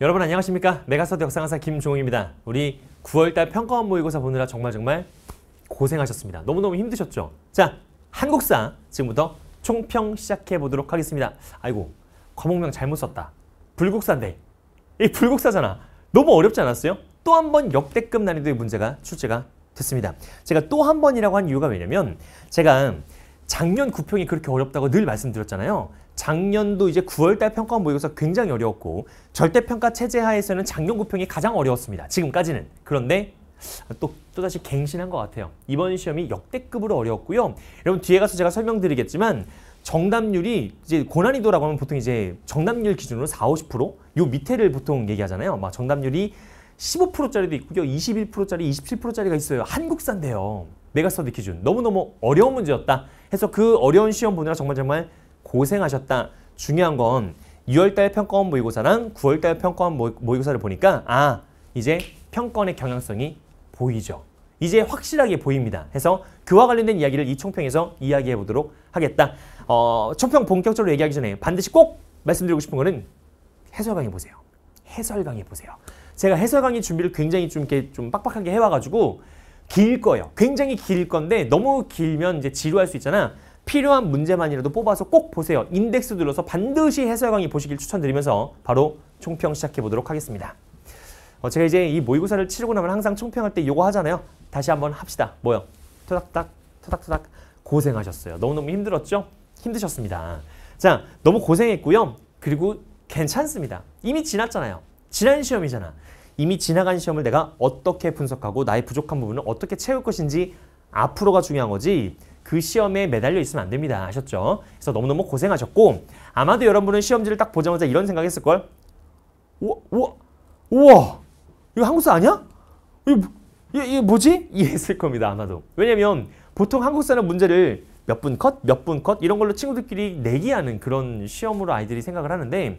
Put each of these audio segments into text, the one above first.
여러분 안녕하십니까? 메가서드 역사강사 김종입니다. 우리 9월달 평가원 모의고사 보느라 정말 정말 고생하셨습니다. 너무너무 힘드셨죠? 자, 한국사 지금부터 총평 시작해 보도록 하겠습니다. 아이고, 과목명 잘못 썼다. 불국사인데. 이 불국사잖아. 너무 어렵지 않았어요? 또 한 번 역대급 난이도의 문제가 출제가 됐습니다. 제가 또 한 번이라고 한 이유가 왜냐면 제가 작년 구평이 그렇게 어렵다고 늘 말씀드렸잖아요. 작년도 이제 9월달 평가 모의고사 굉장히 어려웠고 절대평가 체제 하에서는 작년 고평이 가장 어려웠습니다. 지금까지는. 그런데 또 또다시 갱신한 것 같아요. 이번 시험이 역대급으로 어려웠고요. 여러분 뒤에 가서 제가 설명드리겠지만 정답률이 이제 고난이도라고 하면 보통 이제 정답률 기준으로 4, 50%요 밑에를 보통 얘기하잖아요. 막 정답률이 15%짜리도 있고요. 21%짜리, 27%짜리가 있어요. 한국산대요 메가스터디 기준. 너무너무 어려운 문제였다. 해서 그 어려운 시험 보느라 정말 정말 고생하셨다. 중요한 건2월달 평가원 모의고사랑 9월달 평가원 모의고사를 보니까 아 이제 평가의 경향성이 보이죠. 이제 확실하게 보입니다. 해서 그와 관련된 이야기를 이 총평에서 이야기해 보도록 하겠다. 어, 총평 본격적으로 얘기하기 전에 반드시 꼭 말씀드리고 싶은 거는 해설 강의 보세요. 해설 강의 보세요. 제가 해설 강의 준비를 굉장히 좀 이렇게 좀 빡빡하게 해와가지고 길 거예요. 굉장히 길 건데 너무 길면 이제 지루할 수 있잖아. 필요한 문제만이라도 뽑아서 꼭 보세요. 인덱스 눌러서 반드시 해설 강의 보시길 추천드리면서 바로 총평 시작해 보도록 하겠습니다. 어, 제가 이제 이 모의고사를 치르고 나면 항상 총평할 때 이거 하잖아요. 다시 한번 합시다. 뭐요? 토닥닥 토닥토닥 고생하셨어요. 너무너무 힘들었죠? 힘드셨습니다. 자, 너무 고생했고요. 그리고 괜찮습니다. 이미 지났잖아요. 지난 시험이잖아. 이미 지나간 시험을 내가 어떻게 분석하고 나의 부족한 부분을 어떻게 채울 것인지 앞으로가 중요한 거지 그 시험에 매달려 있으면 안 됩니다. 아셨죠? 그래서 너무너무 고생하셨고 아마도 여러분은 시험지를 딱 보자마자 이런 생각했을걸? 우와, 우와, 우와! 이거 한국사 아니야? 이거, 뭐, 이게, 뭐지? 이해했을 겁니다. 아마도. 왜냐면 보통 한국사는 문제를 몇 분 컷, 몇 분 컷 이런 걸로 친구들끼리 내기하는 그런 시험으로 아이들이 생각을 하는데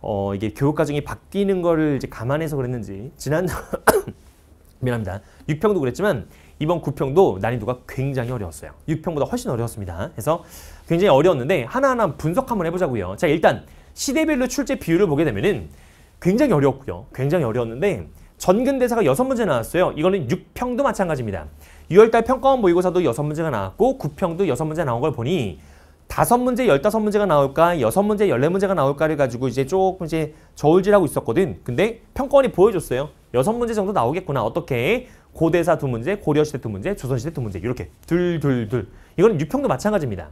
어, 이게 교육과정이 바뀌는 거를 이제 감안해서 그랬는지 지난 미안합니다. 6평도 그랬지만 이번 9평도 난이도가 굉장히 어려웠어요. 6평보다 훨씬 어려웠습니다. 그래서 굉장히 어려웠는데 하나하나 분석 한번 해보자고요. 자 일단 시대별로 출제 비율을 보게 되면은 굉장히 어려웠고요. 굉장히 어려웠는데 전근대사가 6문제 나왔어요. 이거는 6평도 마찬가지입니다. 6월달 평가원 모의고사도 6문제가 나왔고 9평도 6문제 나온 걸 보니 5 문제, 1 5 문제가 나올까, 6 문제, 1 4 문제가 나올까를 가지고 이제 조금 이제 저울질하고 있었거든. 근데 평가원이 보여줬어요. 6 문제 정도 나오겠구나. 어떻게 고대사 두 문제, 고려시대 두 문제, 조선시대 두 문제 이렇게 둘 둘둘 이건 육평도 마찬가지입니다.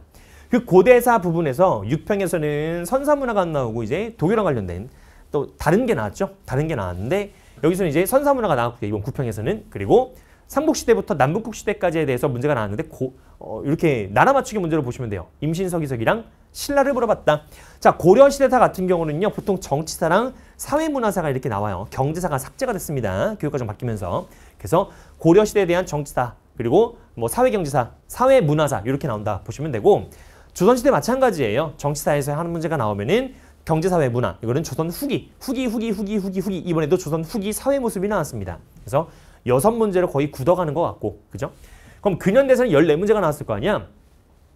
그 고대사 부분에서 육평에서는 선사문화가 나오고 이제 독일랑 관련된 또 다른 게 나왔죠. 다른 게 나왔는데 여기서는 이제 선사문화가 나왔고요. 이번 구평에서는 그리고 삼국시대부터 남북국시대까지에 대해서 문제가 나왔는데 고, 어, 이렇게 나라 맞추기 문제로 보시면 돼요. 임신서기석이랑 신라를 물어봤다. 자 고려시대사 같은 경우는요. 보통 정치사랑 사회문화사가 이렇게 나와요. 경제사가 삭제가 됐습니다. 교육과정 바뀌면서. 그래서 고려시대에 대한 정치사 그리고 뭐 사회경제사, 사회문화사 이렇게 나온다 보시면 되고 조선시대 마찬가지예요. 정치사에서 하는 문제가 나오면은 경제사회 문화 이거는 조선 후기 후기 후기 후기 후기 후기 이번에도 조선 후기 사회 모습이 나왔습니다. 그래서 여섯 문제로 거의 굳어가는 것 같고 그죠? 그럼 근현대사는 열네 문제가 나왔을 거 아니야?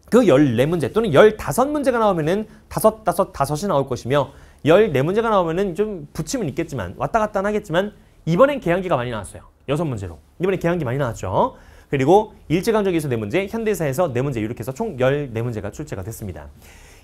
그 열네 문제 또는 열다 문제가 나오면은 다섯 다섯 다섯이 나올 것이며 열네 문제가 나오면은 좀 붙임은 있겠지만 왔다 갔다 하겠지만 이번엔 개항기가 많이 나왔어요. 여섯 문제로 이번에 개항기 많이 나왔죠. 그리고 일제강점기에서 네문제 현대사에서 네문제 이렇게 해서 총 열 네문제가 출제가 됐습니다.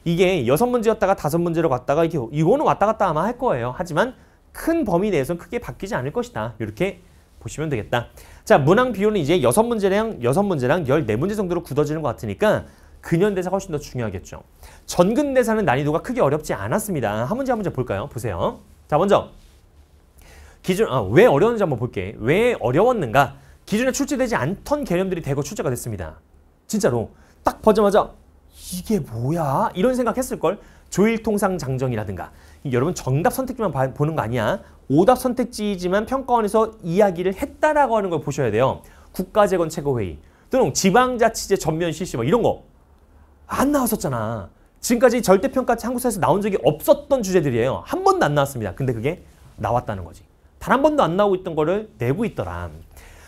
이게 여섯 문제였다가 다섯 문제로 갔다가 이게 이거는 왔다 갔다 아마 할 거예요. 하지만 큰 범위 내에서는 크게 바뀌지 않을 것이다. 이렇게 보시면 되겠다. 자, 문항 비율은 이제 여섯 문제랑 여섯 문제랑 열네 문제 정도로 굳어지는 것 같으니까 근현대사가 훨씬 더 중요하겠죠. 전근대사는 난이도가 크게 어렵지 않았습니다. 한 문제 한 문제 볼까요? 보세요. 자, 먼저 기준 아, 왜 어려웠는지 한번 볼게. 왜 어려웠는가? 기준에 출제되지 않던 개념들이 대거 출제가 됐습니다. 진짜로 딱 보자마자 이게 뭐야? 이런 생각했을 걸. 조일통상 장정이라든가 여러분 정답 선택지만 보는 거 아니야. 오답 선택지지만 평가원에서 이야기를 했다라고 하는 걸 보셔야 돼요. 국가재건 최고회의 또는 지방자치제 전면 실시 뭐 이런 거 안 나왔었잖아. 지금까지 절대평가 한국사에서 나온 적이 없었던 주제들이에요. 한 번도 안 나왔습니다. 근데 그게 나왔다는 거지. 단한 번도 안 나오고 있던 거를 내고 있더라.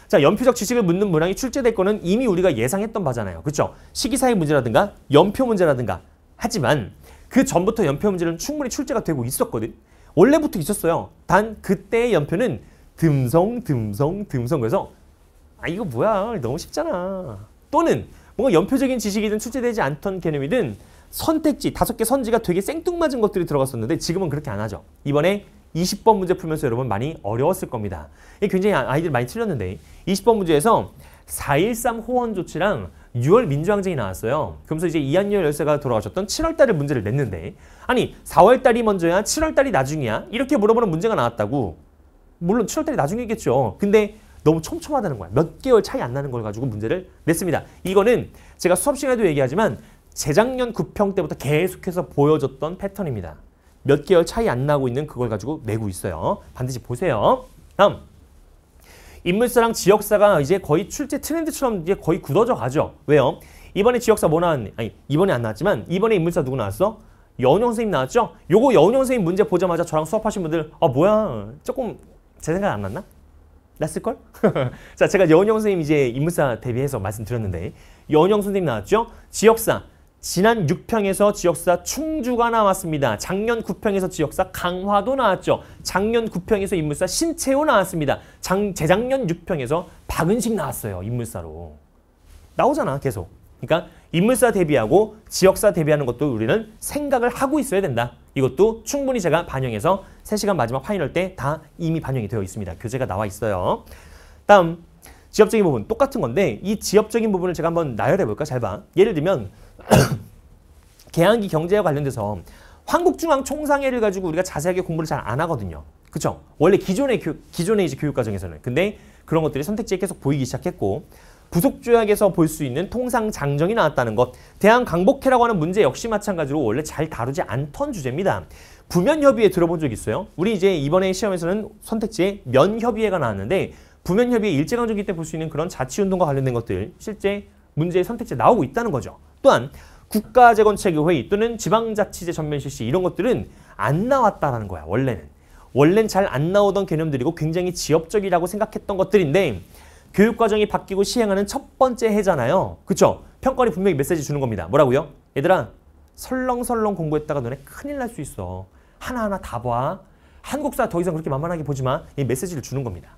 자, 연표적 지식을 묻는 문항이 출제될 거는 이미 우리가 예상했던 바잖아요. 그렇죠? 시기사의 문제라든가 연표 문제라든가 하지만 그 전부터 연표 문제는 충분히 출제가 되고 있었거든. 원래부터 있었어요. 단 그때의 연표는 듬성 듬성 듬성 그래서 아 이거 뭐야 너무 쉽잖아. 또는 뭔가 연표적인 지식이든 출제되지 않던 개념이든 선택지 다섯 개 선지가 되게 생뚱맞은 것들이 들어갔었는데 지금은 그렇게 안 하죠. 이번에 20번 문제 풀면서 여러분 많이 어려웠을 겁니다. 굉장히 아, 아이들 많이 틀렸는데 20번 문제에서 4.13 호원 조치랑 6월 민주항쟁이 나왔어요. 그러면서 이제 이한열 열사가 돌아가셨던 7월달에 문제를 냈는데 아니 4월달이 먼저야 7월달이 나중이야 이렇게 물어보는 문제가 나왔다고 물론 7월달이 나중이겠죠. 근데 너무 촘촘하다는 거야. 몇 개월 차이 안 나는 걸 가지고 문제를 냈습니다. 이거는 제가 수업 시간에도 얘기하지만 재작년 9평 때부터 계속해서 보여줬던 패턴입니다. 몇 개월 차이 안 나고 있는 그걸 가지고 내고 있어요. 반드시 보세요. 다음. 인물사랑 지역사가 이제 거의 출제 트렌드처럼 이제 거의 굳어져 가죠. 왜요? 이번에 지역사 뭐 나왔니? 아니, 이번에 안 나왔지만 이번에 인물사 누구 나왔어? 여운형 선생님 나왔죠? 요거 여운형 선생님 문제 보자마자 저랑 수업하신 분들 아 뭐야 조금 제 생각 안 났나? 났을걸? 자 제가 여운형 선생님 이제 인물사 대비해서 말씀드렸는데 여운형 선생님 나왔죠? 지역사 지난 6평에서 지역사 충주가 나왔습니다. 작년 9평에서 지역사 강화도 나왔죠. 작년 9평에서 인물사 신채호 나왔습니다. 장, 재작년 6평에서 박은식 나왔어요. 인물사로. 나오잖아 계속. 그러니까 인물사 대비하고 지역사 대비하는 것도 우리는 생각을 하고 있어야 된다. 이것도 충분히 제가 반영해서 3시간 마지막 파이널 때 다 이미 반영이 되어 있습니다. 교재가 나와 있어요. 다음 지역적인 부분 똑같은 건데 이지역적인 부분을 제가 한번 나열해 볼까 잘 봐. 예를 들면 개항기 경제와 관련돼서 한국중앙 총상회를 가지고 우리가 자세하게 공부를 잘 안 하거든요. 그렇죠? 원래 기존의 교, 기존의 이제 교육 과정에서는 근데 그런 것들이 선택지에 계속 보이기 시작했고 부속 조약에서 볼 수 있는 통상 장정이 나왔다는 것, 대한 강복회라고 하는 문제 역시 마찬가지로 원래 잘 다루지 않던 주제입니다. 부면 협의에 들어본 적 있어요? 우리 이제 이번에 시험에서는 선택지에 면 협의회가 나왔는데 부면 협의회 일제강점기 때 볼 수 있는 그런 자치운동과 관련된 것들 실제 문제의 선택지 나오고 있다는 거죠. 또한 국가재건체계 회의 또는 지방자치제 전면 실시 이런 것들은 안 나왔다라는 거야 원래는. 원래는 잘 안 나오던 개념들이고 굉장히 지엽적이라고 생각했던 것들인데 교육과정이 바뀌고 시행하는 첫 번째 해잖아요. 그쵸? 평가원이 분명히 메시지 주는 겁니다. 뭐라고요? 얘들아 설렁설렁 공부했다가 너네 큰일 날 수 있어. 하나하나 다 봐. 한국사 더 이상 그렇게 만만하게 보지 마. 이 메시지를 주는 겁니다.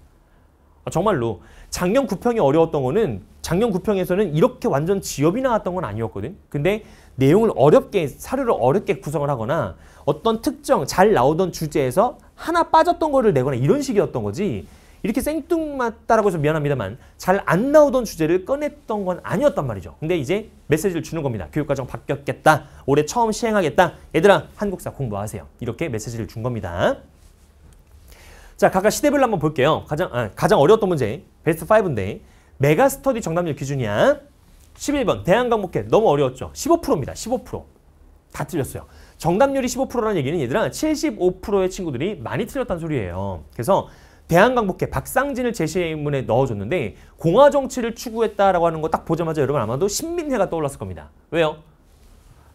아, 정말로 작년 구평이 어려웠던 거는 작년 구평에서는 이렇게 완전 지엽이 나왔던 건 아니었거든. 근데 내용을 어렵게 사료를 어렵게 구성을 하거나 어떤 특정 잘 나오던 주제에서 하나 빠졌던 거를 내거나 이런 식이었던 거지. 이렇게 생뚱맞다라고 해서 미안합니다만 잘 안 나오던 주제를 꺼냈던 건 아니었단 말이죠. 근데 이제 메시지를 주는 겁니다. 교육과정 바뀌었겠다. 올해 처음 시행하겠다. 얘들아 한국사 공부하세요. 이렇게 메시지를 준 겁니다. 자, 각각 시대별로 한번 볼게요. 가장, 아, 가장 어려웠던 문제, 베스트 5인데 메가스터디 정답률 기준이야. 11번 대한강복회 너무 어려웠죠. 15%입니다. 15%. 다 틀렸어요. 정답률이 15%라는 얘기는 얘들아 75%의 친구들이 많이 틀렸다는 소리예요. 그래서 대한강복회 박상진을 제시문에 넣어줬는데 공화정치를 추구했다라고 하는 거 딱 보자마자 여러분 아마도 신민회가 떠올랐을 겁니다. 왜요?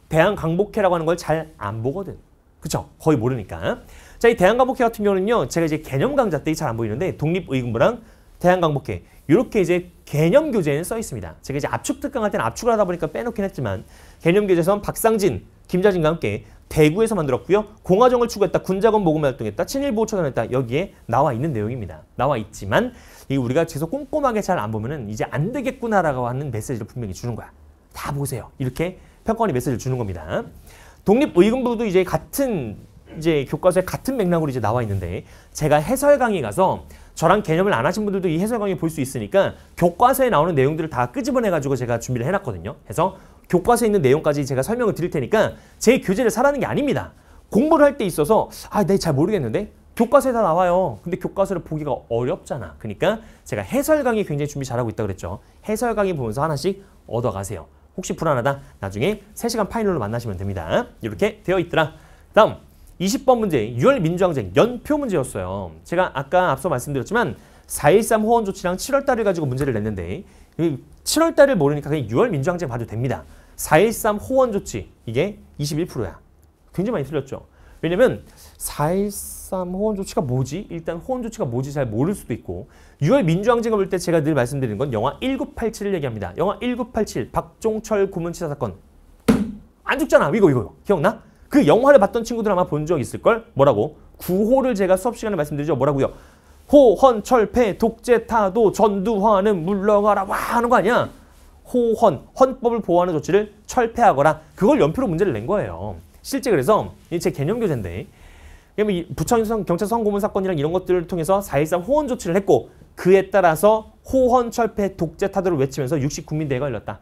대한강복회라고 하는 걸 잘 안 보거든. 그쵸? 거의 모르니까. 자, 이 대한광복회 같은 경우는요. 제가 이제 개념 강좌 때 잘 안 보이는데 독립의군부랑 대한광복회 이렇게 이제 개념 교재에는 써 있습니다. 제가 이제 압축 특강할 때는 압축을 하다 보니까 빼놓긴 했지만 개념 교재선 에 박상진, 김자진과 함께 대구에서 만들었고요. 공화정을 추구했다, 군자건 모금 활동했다, 친일보호 처단했다 여기에 나와 있는 내용입니다. 나와 있지만 이 우리가 계속 꼼꼼하게 잘 안 보면은 이제 안 되겠구나라고 하는 메시지를 분명히 주는 거야. 다 보세요. 이렇게 평가원이 메시지를 주는 겁니다. 독립의군부도 이제 같은 이제 교과서에 같은 맥락으로 이제 나와 있는데 제가 해설 강의 가서 저랑 개념을 안 하신 분들도 이 해설 강의 볼 수 있으니까 교과서에 나오는 내용들을 다 끄집어내가지고 제가 준비를 해놨거든요. 그래서 교과서에 있는 내용까지 제가 설명을 드릴 테니까 제 교재를 사라는 게 아닙니다. 공부를 할 때 있어서 아, 내가 네, 잘 모르겠는데 교과서에 다 나와요. 근데 교과서를 보기가 어렵잖아. 그러니까 제가 해설 강의 굉장히 준비 잘하고 있다 고 그랬죠. 해설 강의 보면서 하나씩 얻어가세요. 혹시 불안하다? 나중에 세시간 파일로 만나시면 됩니다. 이렇게 되어 있더라. 다음 20번 문제 6월 민주항쟁 연표 문제였어요. 제가 아까 앞서 말씀드렸지만 4.13 호원 조치랑 7월 달을 가지고 문제를 냈는데 7월 달을 모르니까 그냥 6월 민주항쟁 봐도 됩니다. 4.13 호원 조치 이게 21%야. 굉장히 많이 틀렸죠. 왜냐면 4.13 호원 조치가 뭐지? 일단 호원 조치가 뭐지 잘 모를 수도 있고 6월 민주항쟁을 볼 때 제가 늘 말씀드리는 건 영화 1987을 얘기합니다. 영화 1987 박종철 구문치사 사건 안 죽잖아 이거 이거 기억나? 그 영화를 봤던 친구들 아마 본 적 있을걸? 뭐라고? 구호를 제가 수업 시간에 말씀드리죠. 뭐라고요? 호헌, 철폐, 독재, 타도, 전두화는 물러가라 와 하는 거 아니야? 호헌, 헌법을 보호하는 조치를 철폐하거라. 그걸 연표로 문제를 낸 거예요. 실제 그래서 이 제 개념 교재인데 그러면 부천 경찰 성고문 사건이랑 이런 것들을 통해서 4.13 호헌 조치를 했고 그에 따라서 호헌 철폐 독재 타도를 외치면서 60 국민대회가 열렸다.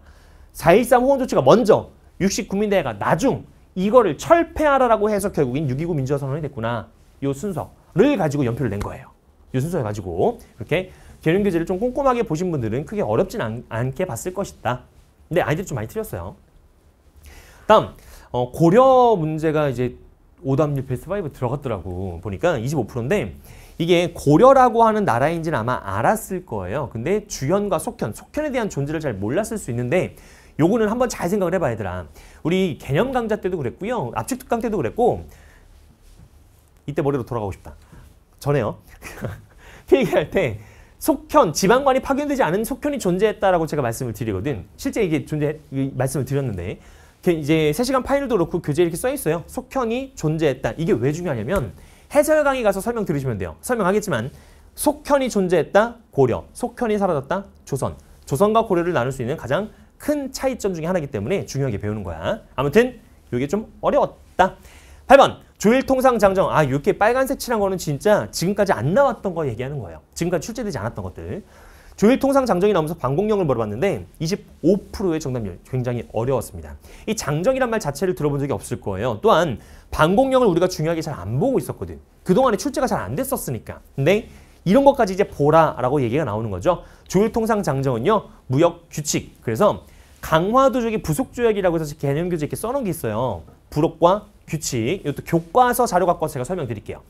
4.13 호헌 조치가 먼저 60 국민대회가 나중 이거를 철폐하라라고 해서 결국엔6.29 민주화 선언이 됐구나. 이 순서를 가지고 연표를 낸 거예요. 이 순서를 가지고 이렇게 개념 교재를 좀 꼼꼼하게 보신 분들은 크게 어렵진 않, 않게 봤을 것이다. 근데 네, 아이들이 좀 많이 틀렸어요. 다음 어, 고려 문제가 이제 오답률 베스트 5 들어갔더라고 보니까 25%인데 이게 고려라고 하는 나라인지는 아마 알았을 거예요. 근데 주연과 속현, 속현에 대한 존재를 잘 몰랐을 수 있는데 요거는 한번 잘 생각을 해봐야 되라. 우리 개념 강좌 때도 그랬고요. 압축 특강 때도 그랬고 이때 머리로 돌아가고 싶다. 전에요. 필기할 때 속현, 지방관이 파견되지 않은 속현이 존재했다라고 제가 말씀을 드리거든. 실제 이게 존재, 말씀을 드렸는데 이제 세시간 파일도 그렇고 교재에 이렇게 써 있어요. 속현이 존재했다. 이게 왜 중요하냐면 해설 강의 가서 설명 들으시면 돼요. 설명하겠지만 속현이 존재했다 고려, 속현이 사라졌다 조선, 조선과 고려를 나눌 수 있는 가장 큰 차이점 중에 하나이기 때문에 중요하게 배우는 거야. 아무튼 이게 좀 어려웠다. 8번 조일통상 장정. 아 이렇게 빨간색 칠한 거는 진짜 지금까지 안 나왔던 거 얘기하는 거예요. 지금까지 출제되지 않았던 것들. 조일통상 장정이 나오면서 방공령을 물어봤는데 25%의 정답률 굉장히 어려웠습니다. 이 장정이란 말 자체를 들어본 적이 없을 거예요. 또한 방공령을 우리가 중요하게 잘 안 보고 있었거든. 그동안에 출제가 잘 안 됐었으니까. 근데 이런 것까지 이제 보라라고 얘기가 나오는 거죠. 조율통상 장정은요 무역 규칙 그래서 강화도조기 부속조약이라고 해서 개념교재 이렇게 써놓은 게 있어요. 부록과 규칙 이것도 교과서 자료 갖고 제가 설명드릴게요.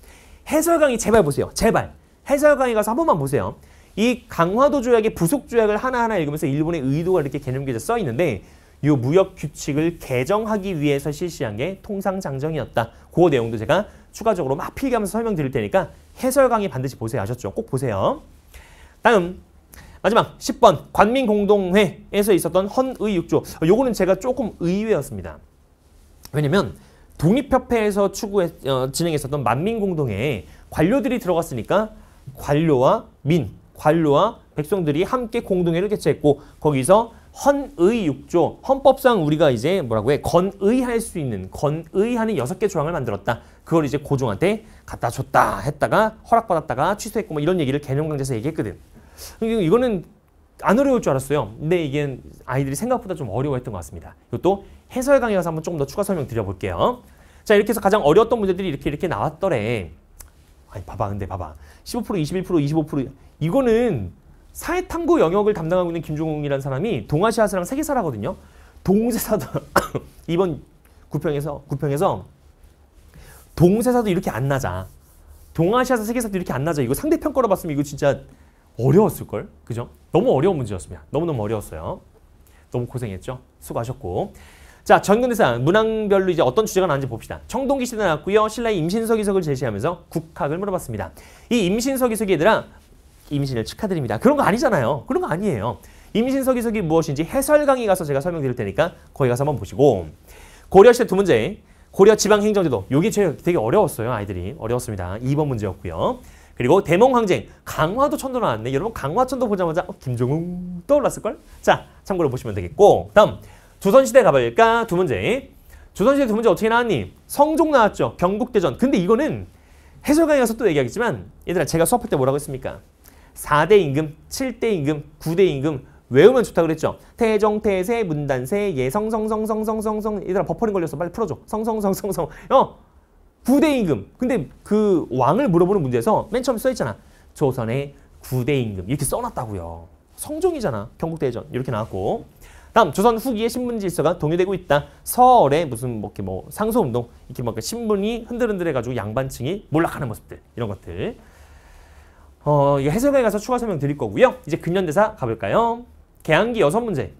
해설 강의 제발 보세요. 제발 해설 강의 가서 한 번만 보세요. 이 강화도 조약의 부속 조약을 하나하나 읽으면서 일본의 의도가 이렇게 개념교재 써 있는데 이 무역 규칙을 개정하기 위해서 실시한 게 통상장정이었다. 그 내용도 제가 추가적으로 막 필기하면서 설명드릴 테니까 해설 강의 반드시 보세요. 아셨죠? 꼭 보세요. 다음 마지막 10번 관민공동회에서 있었던 헌의육조 요거는 제가 조금 의외였습니다. 왜냐면 독립협회에서 추구해 어, 진행했었던 만민공동회에 관료들이 들어갔으니까 관료와 민, 관료와 백성들이 함께 공동회를 개최했고 거기서 헌의육조 헌법상 우리가 이제 뭐라고 해 건의할 수 있는 건의하는 여섯 개 조항을 만들었다. 그걸 이제 고종한테 갖다 줬다 했다가 허락받았다가 취소했고 뭐 이런 얘기를 개념 강좌에서 얘기했거든. 이거는 안 어려울 줄 알았어요. 근데 이게 아이들이 생각보다 좀 어려워했던 것 같습니다. 이것도 해설 강의가서 한번 조금 더 추가 설명 드려볼게요. 자 이렇게 해서 가장 어려웠던 문제들이 이렇게 이렇게 나왔더래. 아니 봐봐 근데 봐봐 15% 21% 25% 이거는 사회탐구 영역을 담당하고 있는 김종웅이라는 사람이 동아시아사랑 세계사라거든요. 동세사도 이번 구평에서 구평에서 동세사도 이렇게 안 나자. 동아시아사 세계사도 이렇게 안 나자. 이거 상대평가로 봤으면 이거 진짜 어려웠을걸? 그죠? 너무 어려운 문제였습니다. 너무너무 어려웠어요. 너무 고생했죠? 수고하셨고. 자, 전근대상 문항별로 이제 어떤 주제가 나왔는지 봅시다. 청동기 시대 나왔고요. 신라의 임신석 이석을 제시하면서 국학을 물어봤습니다. 이 임신석 이석이 얘들아 임신을 축하드립니다. 그런 거 아니잖아요. 그런 거 아니에요. 임신석 이석이 무엇인지 해설 강의 가서 제가 설명드릴 테니까 거기 가서 한번 보시고 고려시대 두 문제 고려 지방행정제도 요기제 되게 어려웠어요 아이들이 어려웠습니다 2번 문제였고요 그리고 대몽항쟁 강화도 천도 나왔네 여러분 강화천도 보자마자 어, 김정은 떠올랐을걸? 자 참고로 보시면 되겠고 다음 조선시대 가볼까 두 문제 조선시대 두 문제 어떻게 나왔니? 성종 나왔죠 경국대전 근데 이거는 해설강의 가서 또 얘기하겠지만 얘들아 제가 수업할 때 뭐라고 했습니까? 4대 임금, 7대 임금, 9대 임금 외우면 좋다 그랬죠. 태정, 태세, 문단세, 예성, 성성, 성성, 성성. 얘들아 버퍼링 걸렸어. 빨리 풀어줘. 성성, 성성, 성. 어, 구대 임금. 근데 그 왕을 물어보는 문제에서 맨 처음 써있잖아. 조선의 구대 임금 이렇게 써놨다고요. 성종이잖아. 경국대전 이렇게 나왔고. 다음 조선 후기의 신문 질서가 동요되고 있다. 서울의 무슨 뭐 이렇게 뭐 상소 운동 이렇게 막 신문이 흔들흔들해 가지고 양반층이 몰락하는 모습들 이런 것들. 어, 해설가에 가서 추가 설명 드릴 거고요. 이제 근현대사 가볼까요? 계양기 여섯 문제.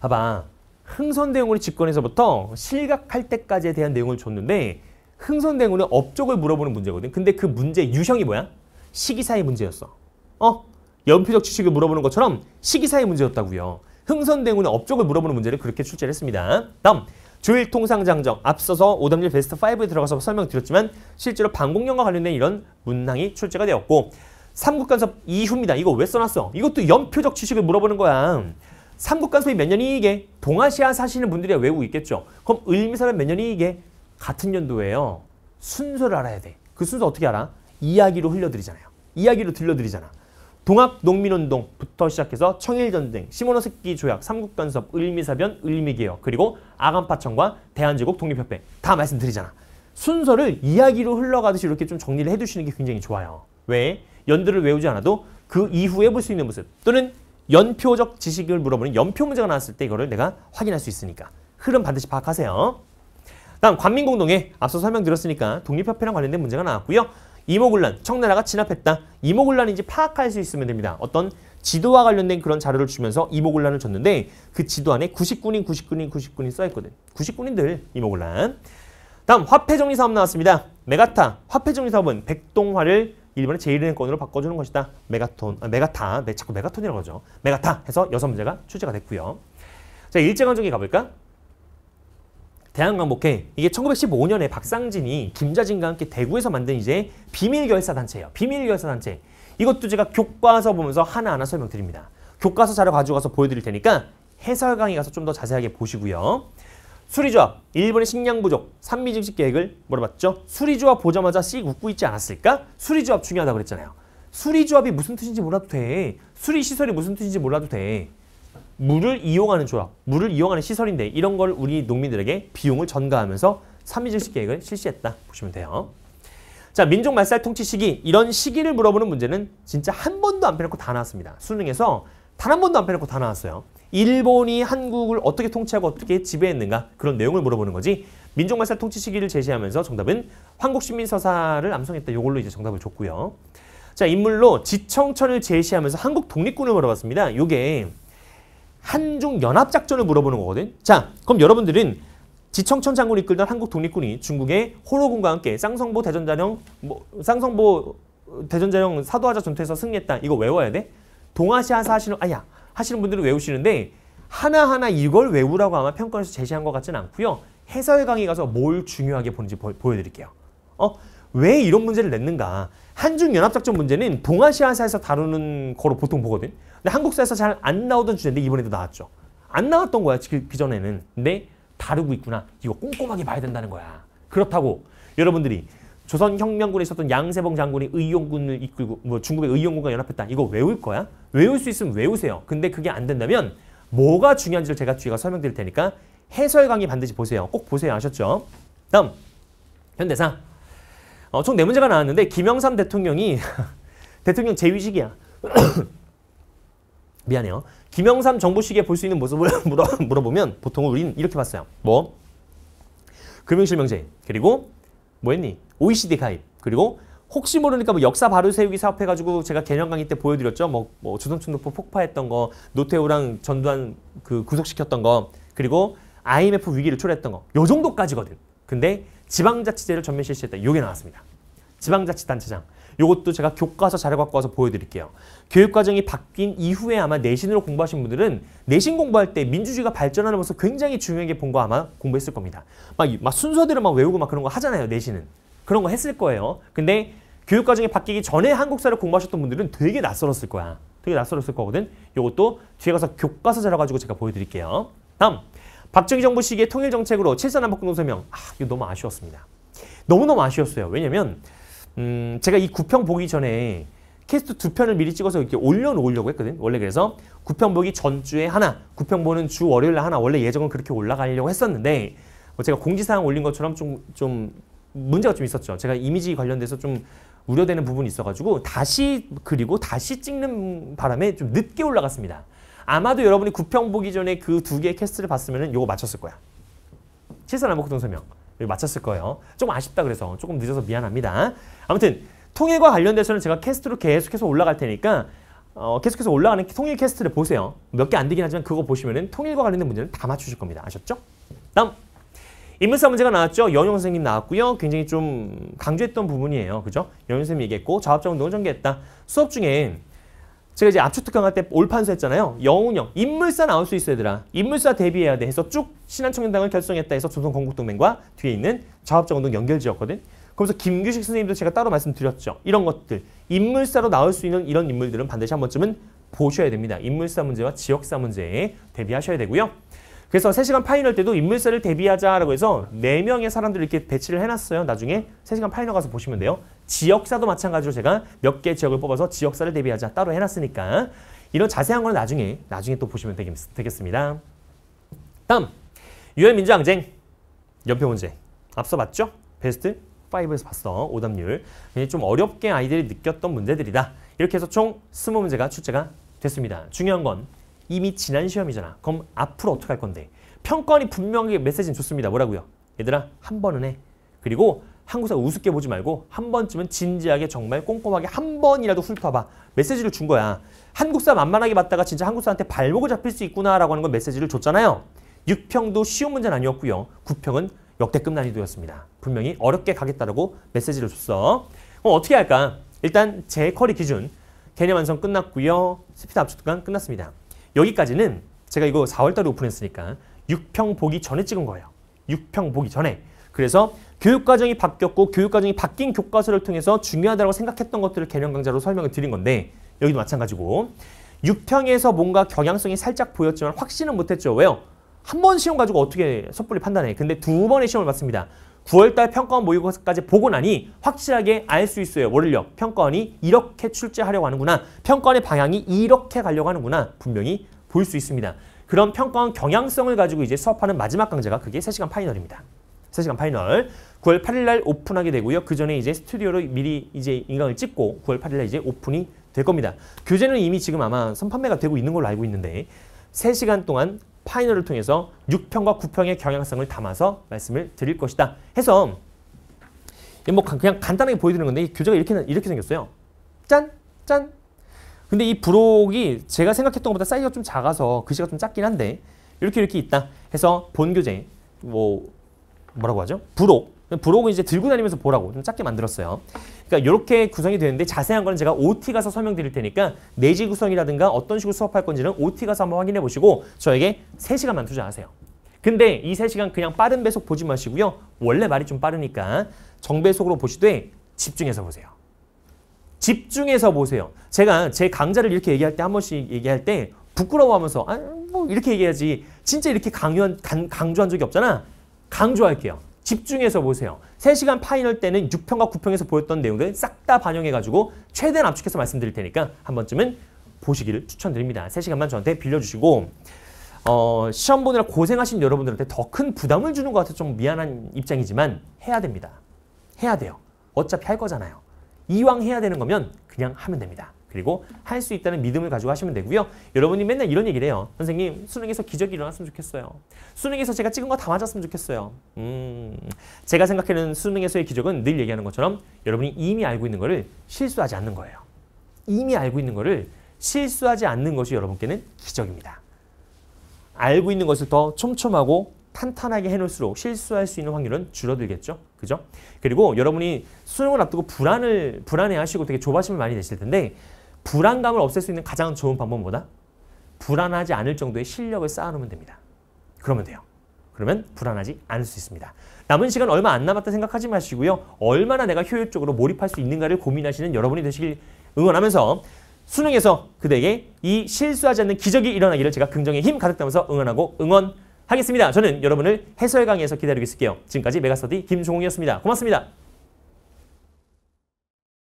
봐봐. 흥선대원군이 집권해서부터 실각할 때까지에 대한 내용을 줬는데 흥선대원군은 업적을 물어보는 문제거든. 근데 그 문제 유형이 뭐야? 시기사의 문제였어. 어? 연필적 지식을 물어보는 것처럼 시기사의 문제였다고요. 흥선대군의 업적을 물어보는 문제를 그렇게 출제를 했습니다. 다음 조일통상장정 앞서서 오답률 베스트 5에 들어가서 설명드렸지만 실제로 방공령과 관련된 이런 문항이 출제가 되었고 삼국간섭 이후입니다. 이거 왜 써놨어? 이것도 연표적 지식을 물어보는 거야. 삼국간섭이 몇 년이 이게? 동아시아 사시는 분들이 야 외우고 있겠죠. 그럼 을미사변몇 년이 이게? 같은 연도예요. 순서를 알아야 돼. 그 순서 어떻게 알아? 이야기로 흘려드리잖아요. 이야기로 들려드리잖아. 동학 농민운동부터 시작해서 청일전쟁, 시모노세키 조약, 삼국간섭, 을미사변, 을미개혁, 그리고 아간파천과 대한제국 독립협회 다 말씀드리잖아. 순서를 이야기로 흘러가듯이 이렇게 좀 정리를 해두시는 게 굉장히 좋아요. 왜? 연들을 외우지 않아도 그 이후에 볼 수 있는 모습 또는 연표적 지식을 물어보는 연표 문제가 나왔을 때 이거를 내가 확인할 수 있으니까 흐름 반드시 파악하세요. 다음 관민공동회 앞서 설명드렸으니까 독립협회랑 관련된 문제가 나왔고요. 이모군란, 청나라가 진압했다. 이모군란인지 파악할 수 있으면 됩니다. 어떤 지도와 관련된 그런 자료를 주면서 이모군란을 줬는데 그 지도 안에 9 0인9 0인9 0인 써있거든. 9 0인들 이모군란. 다음 화폐정리 사업 나왔습니다. 메가타 화폐정리 사업은 백동화를 일본의 제1은행권으로 바꿔주는 것이다. 메가톤, 아, 메가타, 네, 자꾸 메가톤이라고 하죠. 메가타 해서 여섯 문제가 출제가 됐고요. 자, 일제강점기 가볼까? 대한광복회 이게 1915년에 박상진이 김자진과 함께 대구에서 만든 이제 비밀결사단체예요. 비밀결사단체. 이것도 제가 교과서 보면서 하나하나 설명드립니다. 교과서 자료 가지고 가서 보여드릴 테니까 해설 강의 가서 좀 더 자세하게 보시고요. 수리조합, 일본의 식량 부족, 산미 증식 계획을 물어봤죠. 수리조합 보자마자 씩 웃고 있지 않았을까? 수리조합 중요하다고 그랬잖아요. 수리조합이 무슨 뜻인지 몰라도 돼. 수리시설이 무슨 뜻인지 몰라도 돼. 물을 이용하는 조합, 물을 이용하는 시설인데 이런 걸 우리 농민들에게 비용을 전가하면서 산미 증식 계획을 실시했다 보시면 돼요. 자, 민족 말살 통치 시기, 이런 시기를 물어보는 문제는 진짜 한 번도 안 빼놓고 다 나왔습니다. 수능에서 단 한 번도 안 빼놓고 다 나왔어요. 일본이 한국을 어떻게 통치하고 어떻게 지배했는가 그런 내용을 물어보는 거지 민족말살 통치 시기를 제시하면서 정답은 한국신민서사를 암송했다. 요걸로 이제 정답을 줬고요. 자 인물로 지청천을 제시하면서 한국 독립군을 물어봤습니다. 요게 한중 연합작전을 물어보는 거거든. 자 그럼 여러분들은 지청천 장군 이끌던 한국 독립군이 중국의 호로군과 함께 쌍성보 대전자령 뭐 쌍성보 대전자령 사도하자 전투에서 승리했다. 이거 외워야 돼. 동아시아 사신호 아야 하시는 분들은 외우시는데 하나하나 이걸 외우라고 아마 평가에서 제시한 것같지는 않고요. 해설 강의 가서 뭘 중요하게 보는지 보, 여드릴게요 어? 왜 이런 문제를 냈는가? 한중연합작전 문제는 동아시아사에서 다루는 거로 보통 보거든. 근데 한국사에서 잘 안 나오던 주제인데 이번에도 나왔죠. 안 나왔던 거야, 그, 그 전에는. 근데 다루고 있구나. 이거 꼼꼼하게 봐야 된다는 거야. 그렇다고 여러분들이 조선혁명군에 있었던 양세봉 장군이 의용군을 이끌고 뭐 중국의 의용군과 연합했다. 이거 외울 거야? 외울 수 있으면 외우세요. 근데 그게 안 된다면 뭐가 중요한지를 제가 뒤에 가 설명드릴 테니까 해설 강의 반드시 보세요. 꼭 보세요. 아셨죠? 다음 현대사 어, 총 네 문제가 나왔는데 김영삼 대통령이 대통령 재위식이야. 미안해요. 김영삼 정부 시기에 볼 수 있는 모습을 물어, 물어보면 보통 우리는 이렇게 봤어요. 뭐? 금융실명제 그리고 뭐 했니? OECD 가입. 그리고 혹시 모르니까 뭐 역사 바로 세우기 사업 해가지고 제가 개념 강의 때 보여드렸죠. 뭐, 뭐 조선충 노포 폭파했던 거, 노태우랑 전두환 그 구속시켰던 거, 그리고 IMF 위기를 초래했던 거. 요 정도까지거든. 근데 지방자치제를 전면 실시했다. 요게 나왔습니다. 지방자치단체장. 이것도 제가 교과서 자료 갖고 와서 보여드릴게요. 교육과정이 바뀐 이후에 아마 내신으로 공부하신 분들은 내신 공부할 때 민주주의가 발전하는 모습 굉장히 중요하게 본 거 아마 공부했을 겁니다. 막, 막 순서대로 막 외우고 막 그런 거 하잖아요. 내신은. 그런 거 했을 거예요. 근데 교육과정이 바뀌기 전에 한국사를 공부하셨던 분들은 되게 낯설었을 거야. 되게 낯설었을 거거든. 이것도 뒤에 가서 교과서 자료가지고 제가 보여드릴게요. 다음, 박정희 정부 시기의 통일정책으로 7.3 한복운동서명. 아, 이거 너무 아쉬웠습니다. 너무너무 아쉬웠어요. 왜냐면 음, 제가 이 구평 보기 전에 캐스트 두 편을 미리 찍어서 이렇게 올려놓으려고 했거든. 원래 그래서 구평 보기 전주에 하나, 구평 보는 주 월요일에 하나, 원래 예정은 그렇게 올라가려고 했었는데 뭐 제가 공지사항 올린 것처럼 좀, 좀 문제가 좀 있었죠. 제가 이미지 관련돼서 좀 우려되는 부분이 있어가지고 다시 그리고 다시 찍는 바람에 좀 늦게 올라갔습니다. 아마도 여러분이 구평 보기 전에 그 두 개의 캐스트를 봤으면 은 요거 맞췄을 거야. 실사남북 동설명. 맞췄을 거예요. 조금 아쉽다 그래서 조금 늦어서 미안합니다. 아무튼 통일과 관련돼서는 제가 캐스트로 계속해서 올라갈 테니까 어, 계속해서 올라가는 통일 캐스트를 보세요. 몇 개 안 되긴 하지만 그거 보시면은 통일과 관련된 문제는 다 맞추실 겁니다. 아셨죠? 다음 인문사 문제가 나왔죠. 연용 선생님 나왔고요. 굉장히 좀 강조했던 부분이에요. 그죠? 연용 선생님 얘기했고 자업적 운동을 전개했다. 수업 중에 제가 이제 압축 특강할 때 올판수 했잖아요. 영웅형 인물사 나올 수 있어 야 되라. 인물사 대비해야 돼 해서 쭉 신한청년당을 결성했다 해서 조선건국동맹과 뒤에 있는 자업적 운동 연결지였거든. 거기서 김규식 선생님도 제가 따로 말씀드렸죠. 이런 것들. 인물사로 나올 수 있는 이런 인물들은 반드시 한 번쯤은 보셔야 됩니다. 인물사 문제와 지역사 문제에 대비하셔야 되고요. 그래서 3시간 파이널 때도 인물사를 대비하자라고 해서 4명의 사람들을 이렇게 배치를 해놨어요. 나중에 3시간 파이널 가서 보시면 돼요. 지역사도 마찬가지로 제가 몇 개 지역을 뽑아서 지역사를 대비하자 따로 해놨으니까 이런 자세한 건 나중에 나중에 또 보시면 되겠, 습니다 다음 유엔 민주항쟁 연표 문제 앞서 봤죠? 베스트 탑5에서 봤어. 오답률. 좀 어렵게 아이들이 느꼈던 문제들이다. 이렇게 해서 총 20문제가 출제가 됐습니다. 중요한 건 이미 지난 시험이잖아. 그럼 앞으로 어떻게 할 건데? 평가원이 분명히 메시지는 좋습니다. 뭐라고요? 얘들아 한 번은 해. 그리고 한국사 우습게 보지 말고 한 번쯤은 진지하게 정말 꼼꼼하게 한 번이라도 훑어봐. 메시지를 준 거야. 한국사 만만하게 봤다가 진짜 한국사한테 발목을 잡힐 수 있구나라고 하는 건 메시지를 줬잖아요. 6평도 쉬운 문제는 아니었고요. 9평은 역대급 난이도였습니다. 분명히 어렵게 가겠다라고 메시지를 줬어. 그럼 어떻게 할까? 일단 제 쿼리 기준 개념 완성 끝났고요. 스피드 압축 간 끝났습니다. 여기까지는 제가 이거 4월달에 오픈했으니까 6평 보기 전에 찍은 거예요. 6평 보기 전에. 그래서 교육과정이 바뀌었고 교육과정이 바뀐 교과서를 통해서 중요하다고 생각했던 것들을 개념 강좌로 설명을 드린 건데 여기도 마찬가지고 6평에서 뭔가 경향성이 살짝 보였지만 확신은 못했죠. 왜요? 한 번 시험 가지고 어떻게 섣불리 판단해. 근데 두 번의 시험을 봤습니다. 9월달 평가원 모의고사까지 보고 나니 확실하게 알 수 있어요. 뭐력 평가원이 이렇게 출제하려고 하는구나. 평가원의 방향이 이렇게 가려고 하는구나. 분명히 볼 수 있습니다. 그런 평가원 경향성을 가지고 이제 수업하는 마지막 강좌가 그게 3시간 파이널입니다. 3시간 파이널 9월 8일 날 오픈하게 되고요. 그 전에 이제 스튜디오로 미리 이제 인강을 찍고 9월 8일 날 이제 오픈이 될 겁니다. 교재는 이미 지금 아마 선판매가 되고 있는 걸로 알고 있는데 3시간 동안 파이널을 통해서 6평과 9평의 경향성을 담아서 말씀을 드릴 것이다. 해서 뭐 그냥 간단하게 보여드리는 건데 이 교재가 이렇게 이렇게 생겼어요. 짠! 짠! 근데 이 부록이 제가 생각했던 것보다 사이즈가 좀 작아서 글씨가 좀 작긴 한데 이렇게 이렇게 있다 해서 본 교재 뭐 뭐라고 하죠? 부록 브록은 이제 들고 다니면서 보라고 좀 작게 만들었어요. 그러니까 이렇게 구성이 되는데 자세한 거는 제가 OT 가서 설명드릴 테니까 내지 구성이라든가 어떤 식으로 수업할 건지는 OT 가서 한번 확인해 보시고 저에게 3시간만 투자하세요. 근데 이 3시간 그냥 빠른 배속 보지 마시고요. 원래 말이 좀 빠르니까 정배속으로 보시되 집중해서 보세요. 집중해서 보세요. 제가 제 강좌를 이렇게 얘기할 때 한 번씩 얘기할 때 부끄러워하면서 아, 뭐 이렇게 얘기해야지 진짜 이렇게 강요한, 강, 강조한 적이 없잖아. 강조할게요. 집중해서 보세요. 3시간 파이널 때는 6평과 9평에서 보였던 내용들 싹 다 반영해가지고 최대한 압축해서 말씀드릴 테니까 한 번쯤은 보시기를 추천드립니다. 3시간만 저한테 빌려주시고 어, 시험 보느라 고생하신 여러분들한테 더 큰 부담을 주는 것 같아서 좀 미안한 입장이지만 해야 됩니다. 해야 돼요. 어차피 할 거잖아요. 이왕 해야 되는 거면 그냥 하면 됩니다. 그리고 할 수 있다는 믿음을 가지고 하시면 되고요. 여러분이 맨날 이런 얘기를 해요. 선생님, 수능에서 기적이 일어났으면 좋겠어요. 수능에서 제가 찍은 거 다 맞았으면 좋겠어요. 음, 제가 생각하는 수능에서의 기적은 늘 얘기하는 것처럼 여러분이 이미 알고 있는 거를 실수하지 않는 거예요. 이미 알고 있는 거를 실수하지 않는 것이 여러분께는 기적입니다. 알고 있는 것을 더 촘촘하고 탄탄하게 해놓을수록 실수할 수 있는 확률은 줄어들겠죠. 그죠? 그리고 여러분이 수능을 앞두고 불안을, 불안해하시고 되게 조바심을 많이 내실 텐데 불안감을 없앨 수 있는 가장 좋은 방법보다 불안하지 않을 정도의 실력을 쌓아놓으면 됩니다. 그러면 돼요. 그러면 불안하지 않을 수 있습니다. 남은 시간 얼마 안 남았다 생각하지 마시고요. 얼마나 내가 효율적으로 몰입할 수 있는가를 고민하시는 여러분이 되시길 응원하면서 수능에서 그대에게 이 실수하지 않는 기적이 일어나기를 제가 긍정의 힘 가득 담아서 응원하고 응원하겠습니다. 저는 여러분을 해설 강의에서 기다리고 있을게요. 지금까지 메가스터디 김종욱이었습니다. 고맙습니다.